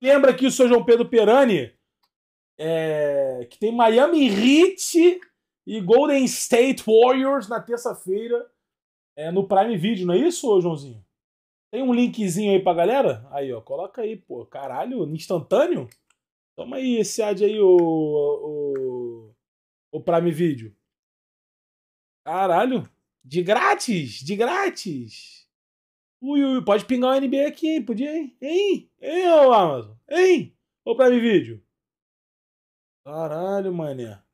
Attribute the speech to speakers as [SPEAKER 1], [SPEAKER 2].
[SPEAKER 1] lembra aqui o seu João Pedro Perani, é, que tem Miami Heat e Golden State Warriors na terça-feira é, no Prime Video, não é isso, Joãozinho? Tem um linkzinho aí pra galera? Aí, ó, coloca aí, pô. Caralho, instantâneo? Toma aí esse ad aí, o, o, o Prime Video. Caralho, de grátis, de grátis. Ui, ui, pode pingar o NBA aqui, hein? Podia, hein? Hein? Hein, ô Amazon? Hein? Ô Prime Video? Caralho, mané.